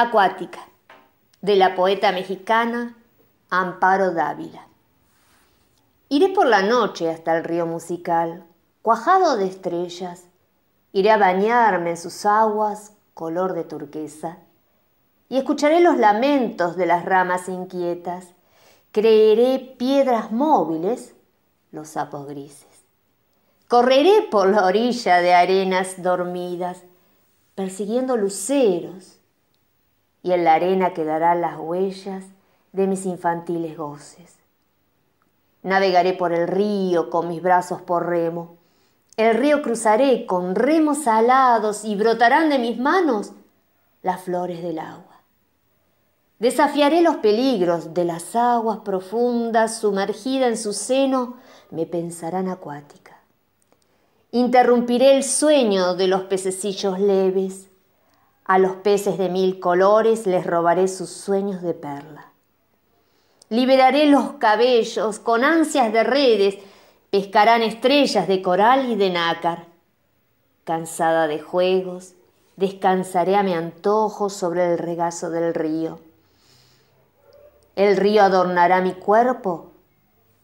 Acuática, de la poeta mexicana Amparo Dávila. Iré por la noche hasta el río musical, cuajado de estrellas. Iré a bañarme en sus aguas, color de turquesa. Y escucharé los lamentos de las ramas inquietas. Creeré piedras móviles, los sapos grises. Correré por la orilla de arenas dormidas, persiguiendo luceros, y en la arena quedarán las huellas de mis infantiles goces. Navegaré por el río con mis brazos por remo. El río cruzaré con remos alados y brotarán de mis manos las flores del agua. Desafiaré los peligros de las aguas profundas, sumergida en su seno, me pensarán acuática. Interrumpiré el sueño de los pececillos leves a los peces de mil colores les robaré sus sueños de perla. Liberaré los cabellos con ansias de redes, pescarán estrellas de coral y de nácar. Cansada de juegos, descansaré a mi antojo sobre el regazo del río. El río adornará mi cuerpo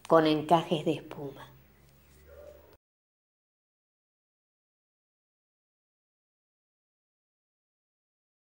con encajes de espuma.